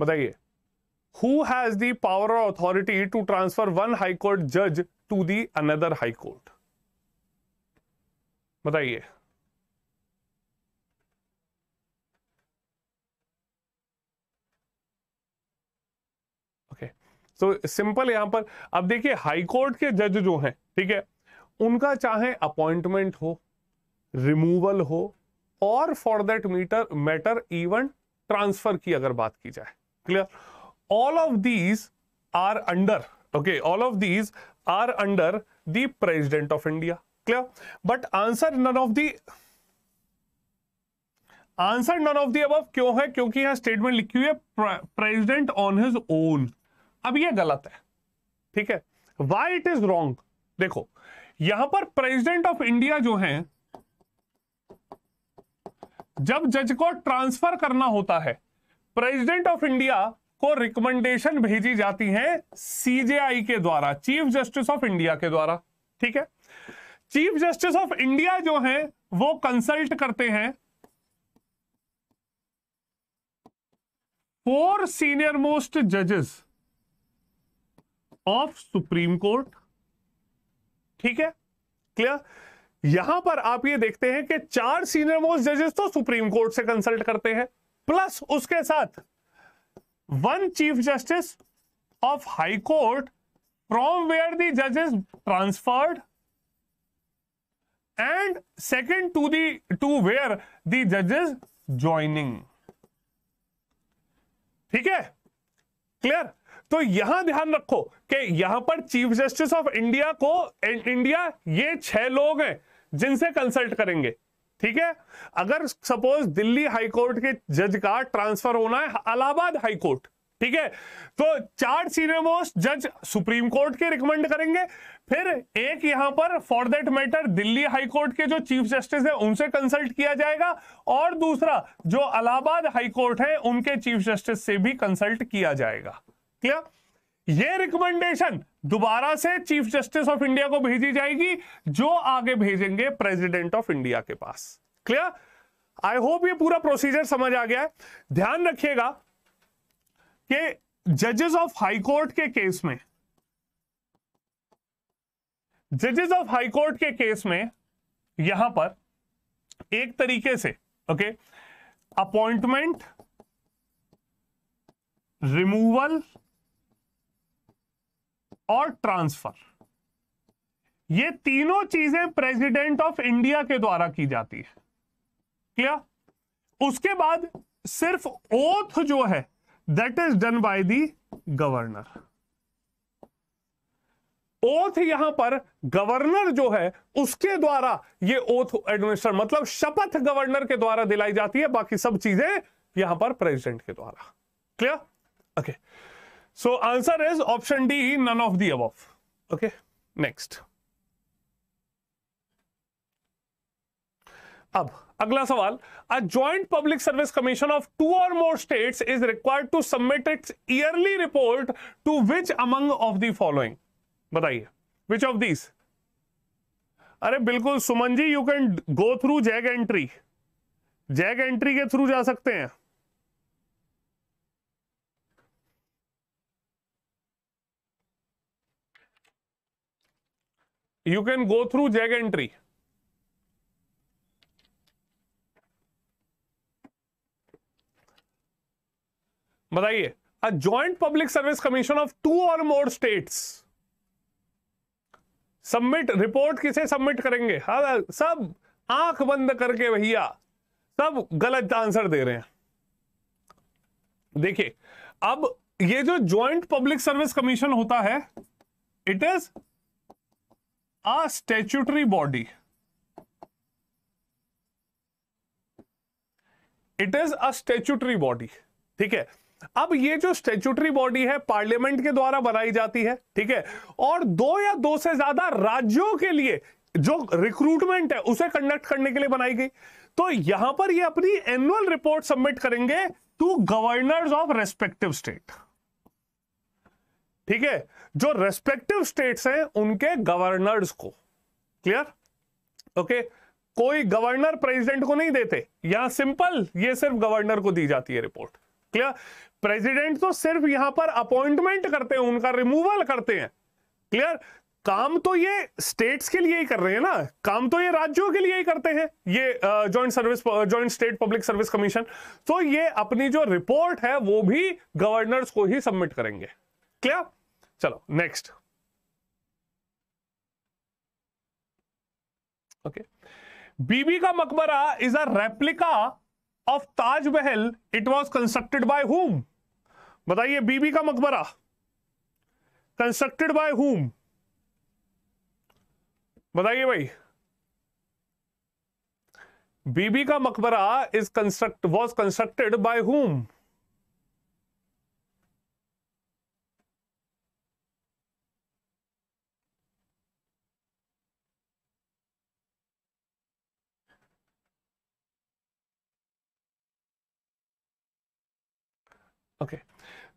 बताइए हु हैज द पावर और authority to transfer one high court जज टू दी अनदर हाईकोर्ट बताइए ओके तो सिंपल यहां पर अब देखिए हाई कोर्ट के जज जो हैं ठीक है उनका चाहे अपॉइंटमेंट हो रिमूवल हो और for that meter matter even transfer की अगर बात की जाए clear all of these are under okay all of these are under the president of india clear but answer none of the answer none of the above क्यों है क्योंकि यहां स्टेटमेंट लिखी हुई है प्रेसिडेंट ऑन हिज ओन अब ये गलत है ठीक है वाई इट इज रॉन्ग देखो यहां पर प्रेसिडेंट ऑफ इंडिया जो है जब जज को ट्रांसफर करना होता है प्रेसिडेंट ऑफ इंडिया को रिकमेंडेशन भेजी जाती है सीजेआई के द्वारा चीफ जस्टिस ऑफ इंडिया के द्वारा ठीक है चीफ जस्टिस ऑफ इंडिया जो है वो कंसल्ट करते हैं फोर सीनियर मोस्ट जजेस ऑफ सुप्रीम कोर्ट ठीक है क्लियर यहां पर आप ये देखते हैं कि चार सीनियर मोस्ट जजेस तो सुप्रीम कोर्ट से कंसल्ट करते हैं प्लस उसके साथ one chief justice of high court from where the जजेस transferred and second to the to where the जजेस ज्वाइनिंग ठीक है क्लियर तो यहां ध्यान रखो कि यहां पर चीफ जस्टिस ऑफ इंडिया को इंडिया ये छह लोग हैं जिनसे कंसल्ट करेंगे ठीक है अगर सपोज दिल्ली हाईकोर्ट के जज का ट्रांसफर होना है अलाहाबाद हाईकोर्ट ठीक है तो चार सीनियर मोस्ट जज सुप्रीम कोर्ट के रिकमेंड करेंगे फिर एक यहां पर for that matter Delhi high court के जो चीफ जस्टिस है उनसे कंसल्ट किया जाएगा और दूसरा जो अलाहाबाद हाई कोर्ट है उनके चीफ जस्टिस से भी कंसल्ट किया जाएगा क्लियर ये रिकमेंडेशन दोबारा से चीफ जस्टिस ऑफ इंडिया को भेजी जाएगी जो आगे भेजेंगे प्रेसिडेंट ऑफ इंडिया के पास क्लियर आई होप ये पूरा प्रोसीजर समझ आ गया है ध्यान रखिएगा कि जजेस ऑफ हाई कोर्ट के केस में जजेस ऑफ हाई कोर्ट के केस में यहां पर एक तरीके से ओके अपॉइंटमेंट रिमूवल और ट्रांसफर ये तीनों चीजें प्रेसिडेंट ऑफ इंडिया के द्वारा की जाती है क्लियर उसके बाद सिर्फ ओथ जो है that is done by the governor oath यहां पर गवर्नर जो है उसके द्वारा ये ओथ एडमिनिस्टर मतलब शपथ गवर्नर के द्वारा दिलाई जाती है बाकी सब चीजें यहां पर प्रेसिडेंट के द्वारा clear okay okay. So answer is option D, none of the above. Okay, next. अब अगला सवाल a joint public service commission of two और more states is required to submit its yearly report to which among of the following बताइए विच ऑफ दीज अरे बिल्कुल Suman ji you can go through JAG entry JAG entry के थ्रू जा सकते हैं you can go through JAG entry बताइए a joint public service commission of two और मोर स्टेट्स सबमिट रिपोर्ट किसे सबमिट करेंगे हाँ सब आंख बंद करके भैया सब गलत आंसर दे रहे हैं देखिए अब ये जो ज्वाइंट पब्लिक सर्विस कमीशन होता है it is a statutory body it is a statutory body ठीक है अब ये जो स्टेचुटरी बॉडी है पार्लियामेंट के द्वारा बनाई जाती है ठीक है और दो या दो से ज्यादा राज्यों के लिए जो रिक्रूटमेंट है उसे कंडक्ट करने के लिए बनाई गई तो यहां पर ये अपनी एनुअल रिपोर्ट सबमिट करेंगे to governors of respective state ठीक है जो रेस्पेक्टिव स्टेट्स हैं उनके गवर्नर्स को क्लियर ओके कोई गवर्नर प्रेसिडेंट को नहीं देते यहां सिंपल ये सिर्फ गवर्नर को दी जाती है रिपोर्ट क्लियर प्रेसिडेंट तो सिर्फ यहां पर अपॉइंटमेंट करते हैं उनका रिमूवल करते हैं क्लियर काम तो ये स्टेट्स के लिए ही कर रहे हैं ना काम तो ये राज्यों के लिए ही करते हैं ये joint service joint state public service commission तो ये अपनी जो रिपोर्ट है वो भी गवर्नर्स को ही सबमिट करेंगे क्लियर चलो next okay Bibi ka Maqbara is a replica of Taj Mahal it was constructed by whom बताइए बीबी का मकबरा कंस्ट्रक्टेड बाय हुम बताइए भाई Bibi ka Maqbara is construct was constructed by whom okay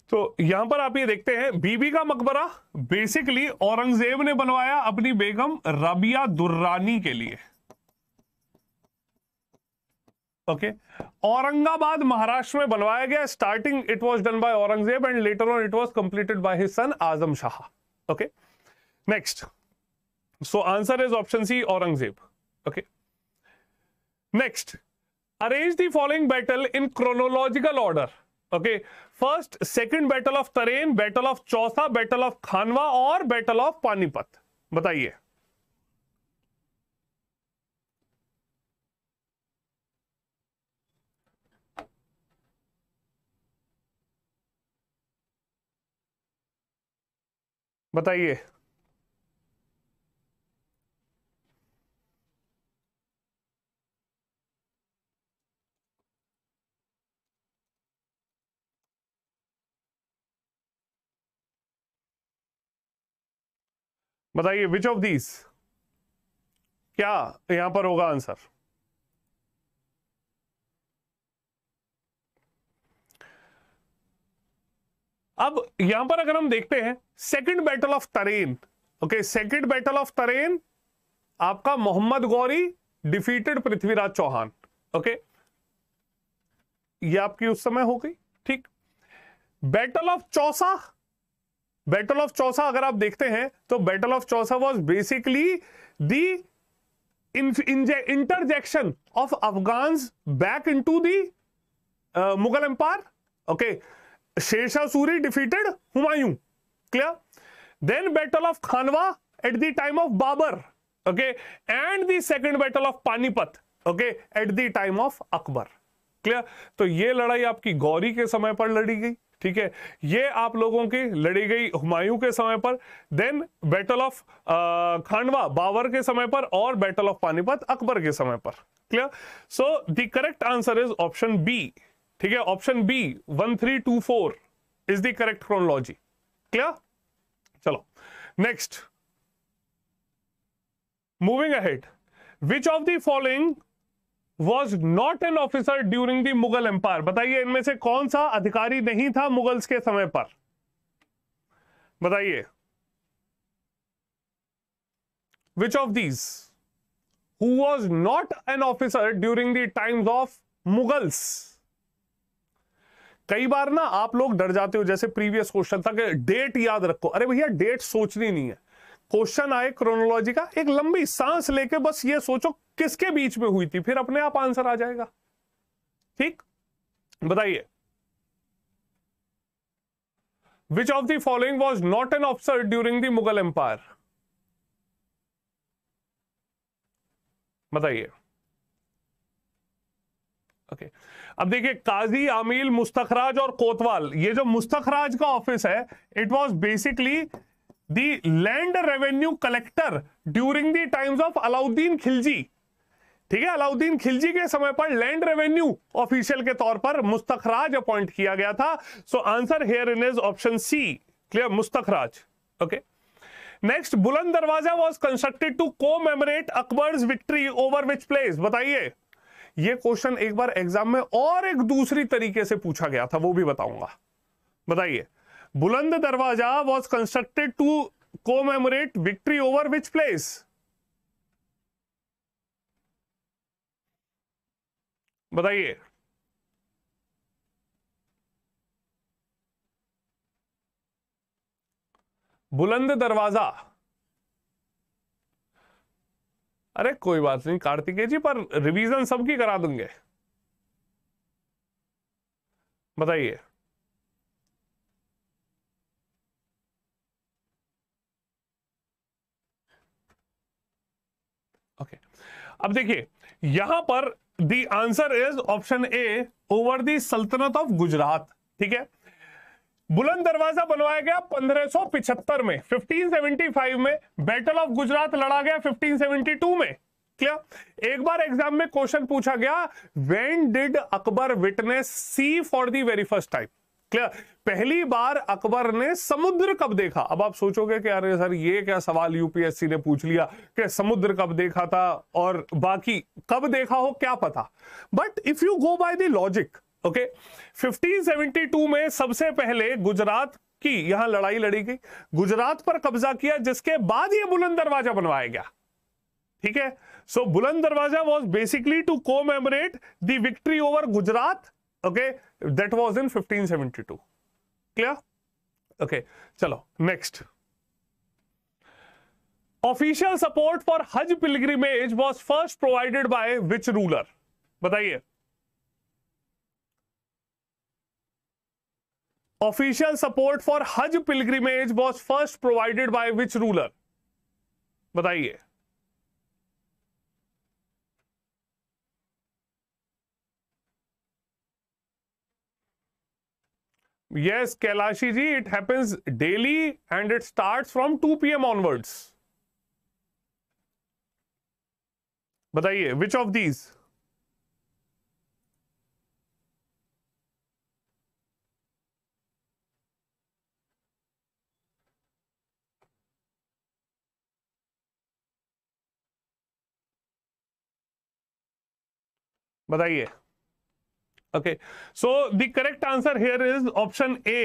तो यहां पर आप ये देखते हैं बीबी का मकबरा बेसिकली औरंगजेब ने बनवाया अपनी बेगम रबिया दुर्रानी के लिए ओके okay. औरंगाबाद महाराष्ट्र में बनवाया गया starting it was done by Aurangzeb and later on it was completed by his son Azam Shah okay next so answer is option C Aurangzeb okay next arrange the following battle in chronological order okay first second battle of Tarain battle of चौथा बैटल ऑफ खानवा और बैटल ऑफ पानीपत बताइए बताइए बताइए विच ऑफ दीस क्या यहां पर होगा आंसर अब यहां पर अगर हम देखते हैं second battle of Tarain okay second battle of Tarain आपका मोहम्मद गौरी डिफीटेड पृथ्वीराज चौहान ओके ये आपकी उस समय हो गई ठीक battle of Chausa battle of Chausa अगर आप देखते हैं तो battle of Chausa was basically the interjection of Afghan back into the Mughal empire okay Sher Shah Suri defeated Humayun clear then battle of Khanwa at the time of Babar okay and the second battle of Panipat okay at the time of Akbar clear तो ये लड़ाई आपकी गौरी के समय पर लड़ी गई ठीक है ये आप लोगों की लड़ी गई हुमायूं के समय पर then battle of Khandwa Babar के समय पर और बैटल ऑफ पानीपत अकबर के समय पर clear so the correct answer is option B ठीक है option B one three two four is the correct chronology clear चलो next moving ahead which of the following was not an officer during the Mughal empire बताइए इनमें से कौन सा अधिकारी नहीं था मुगल्स के समय पर बताइए which of these who was not an officer during the times of Mughals कई बार ना आप लोग डर जाते हो जैसे प्रीवियस क्वेश्चन था कि डेट याद रखो अरे भैया डेट सोचनी नहीं है क्वेश्चन आए क्रोनोलॉजी का एक लंबी सांस लेके बस ये सोचो किसके बीच में हुई थी फिर अपने आप आंसर आ जाएगा ठीक बताइए which of the following was not an officer during the Mughal empire बताइए ओके अब देखिए काजी आमिल मुस्तखराज और कोतवाल ये जो मुस्तखराज का ऑफिस है it was basically the land revenue collector during the times of Alauddin Khilji ठीक है अलाउद्दीन खिलजी के समय पर लैंड रेवेन्यू ऑफिशियल के तौर पर मुस्तखराज अपॉइंट किया गया था so answer here in is option C clear मुस्तखराज okay next Buland Darwaza was constructed to commemorate Akbar victory over which place बताइए ये क्वेश्चन एक बार एग्जाम में और एक दूसरी तरीके से पूछा गया था वो भी बताऊंगा बताइए Buland Darwaza was constructed to commemorate victory over which place बताइए बुलंद दरवाजा अरे कोई बात नहीं कार्तिकेय जी पर रिवीजन सबकी करा दूंगे बताइए अब देखिए यहां पर the answer is option A over the सल्तनत ऑफ गुजरात ठीक है बुलंद दरवाजा बनवाया गया 1575 में 1575 में बैटल ऑफ गुजरात लड़ा गया 1572 में क्लियर एक बार एग्जाम में क्वेश्चन पूछा गया when did Akbar witness sea for the very first time clear पहली बार अकबर ने समुद्र कब देखा अब आप सोचोगे कि अरे सर ये क्या सवाल यूपीएससी ने पूछ लिया कि समुद्र कब देखा था और बाकी कब देखा हो क्या पता but if you go by the logic okay 1572 में सबसे पहले गुजरात की यहां लड़ाई लड़ी गई गुजरात पर कब्जा किया जिसके बाद यह बुलंद दरवाजा बनवाया गया ठीक है so Buland Darwaza was basically to commemorate the victory over Gujarat okay that was in 1572 clear okay चलो next official support for Hajj pilgrimage was first provided by which ruler बताइए official support for Hajj pilgrimage was first provided by which ruler बताइए yes Kailashi ji it happens daily and it start from two PM onwards बताइए विच ऑफ दीज बताइए okay so the correct answer here is option a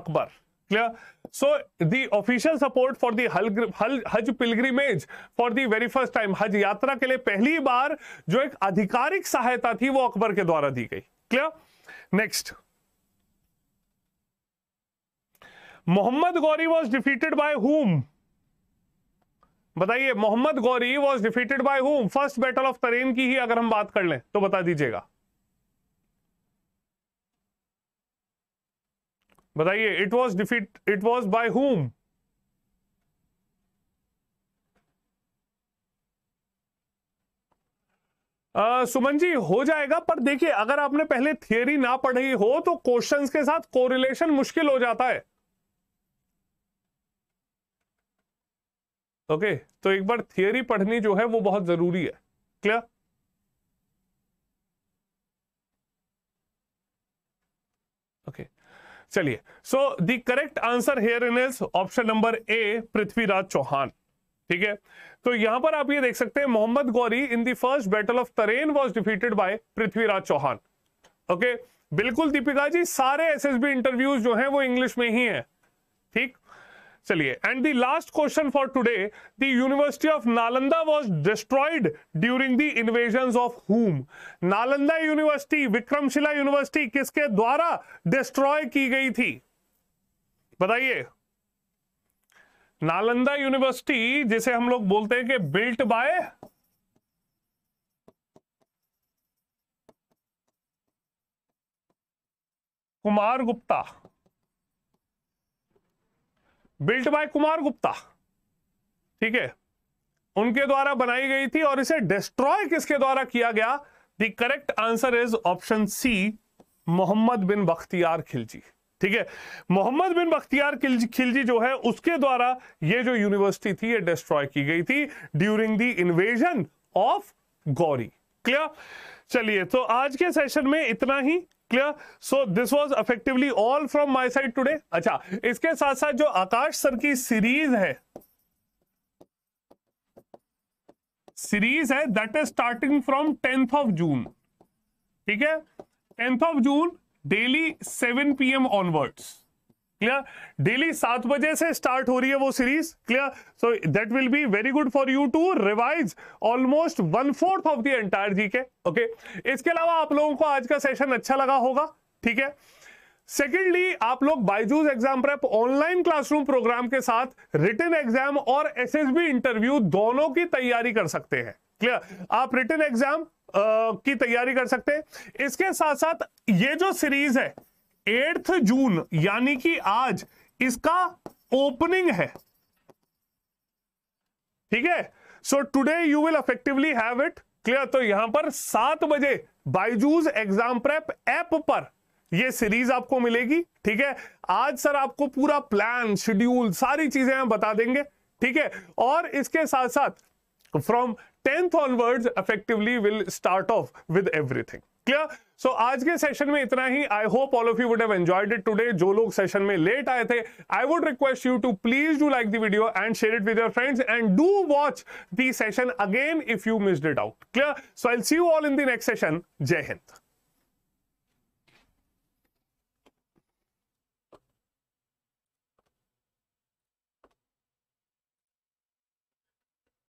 akbar clear so support for the हल हल Hajj pilgrimage for the very first time Hajj यात्रा के लिए पहली बार जो एक आधिकारिक सहायता थी वो अकबर के द्वारा दी गई clear next Mohammad Ghori was defeated by whom बताइए Mohammad Ghori was defeated by whom first battle of Tarain की ही अगर हम बात कर लें तो बता दीजिएगा बताइए it was defeat it was by whom Suman जी हो जाएगा पर देखिए अगर आपने पहले थियरी ना पढ़ी हो तो क्वेश्चंस के साथ कोरिलेशन मुश्किल हो जाता है ओके okay, तो एक बार थियरी पढ़नी जो है वो बहुत जरूरी है क्लियर चलिए so the correct answer here in is option number A Prithviraj Chauhan ठीक है तो यहां पर आप ये देख सकते हैं Mohammad Ghori in the first battle of Tarain was defeated by Prithviraj Chauhan okay बिल्कुल दीपिका जी सारे एसएसबी इंटरव्यूज जो हैं वो इंग्लिश में ही हैं ठीक चलिए and the last question for today the university of Nalanda was destroyed during the invasion of whom Nalanda university Vikramshila university किसके द्वारा डिस्ट्रॉय की गई थी बताइए नालंदा यूनिवर्सिटी जिसे हम लोग बोलते हैं कि built by Kumar Gupta built by Kumar Gupta ठीक है उनके द्वारा बनाई गई थी और इसे डिस्ट्रॉय किसके द्वारा किया गया the correct answer is option C Mohammad bin Bakhtiyar Khilji ठीक है मोहम्मद बिन बख्तियार खिलजी जो है उसके द्वारा ये जो यूनिवर्सिटी थी ये डिस्ट्रॉय की गई थी during the invasion of Ghori clear चलिए तो आज के सेशन में इतना ही clear so this was effectively all from my side today अच्छा इसके साथ साथ जो आकाश सर की सीरीज है सीरीज है that is starting from tenth of June ठीक है tenth of June daily seven PM onwards clear daily सात बजे से स्टार्ट हो रही है वो series clear so that will be very good for you to revise almost one fourth of the entire G K okay इसके अलावा आप लोगों को आज का सेशन अच्छा लगा होगा ठीक है सेकेंडली आप लोग Byju's exam prep online classroom program के साथ रिटर्न एग्जाम और एसएसबी इंटरव्यू दोनों की तैयारी कर सकते हैं क्लियर आप रिटर्न एग्जाम की तैयारी कर सकते हैं इसके साथ साथ ये जो सीरीज है एट्थ जून यानी कि आज इसका ओपनिंग है ठीक है so today you will effectively have it clear तो यहां पर सात बजे बाइजूज एग्जाम प्रेप ऐप पर ये सीरीज आपको मिलेगी ठीक है आज सर आपको पूरा प्लान शेड्यूल सारी चीजें हम बता देंगे ठीक है और इसके साथ साथ from tenth onwards effectively will start off with everything clear so so, आज के सेशन में इतना ही I hope all of you would have enjoyed it today जो लोग सेशन में लेट आए थे I would request you to please do like the video and share it with your friends and do watch the session again if you missed it out clear so I C you all in the next session जय हिंद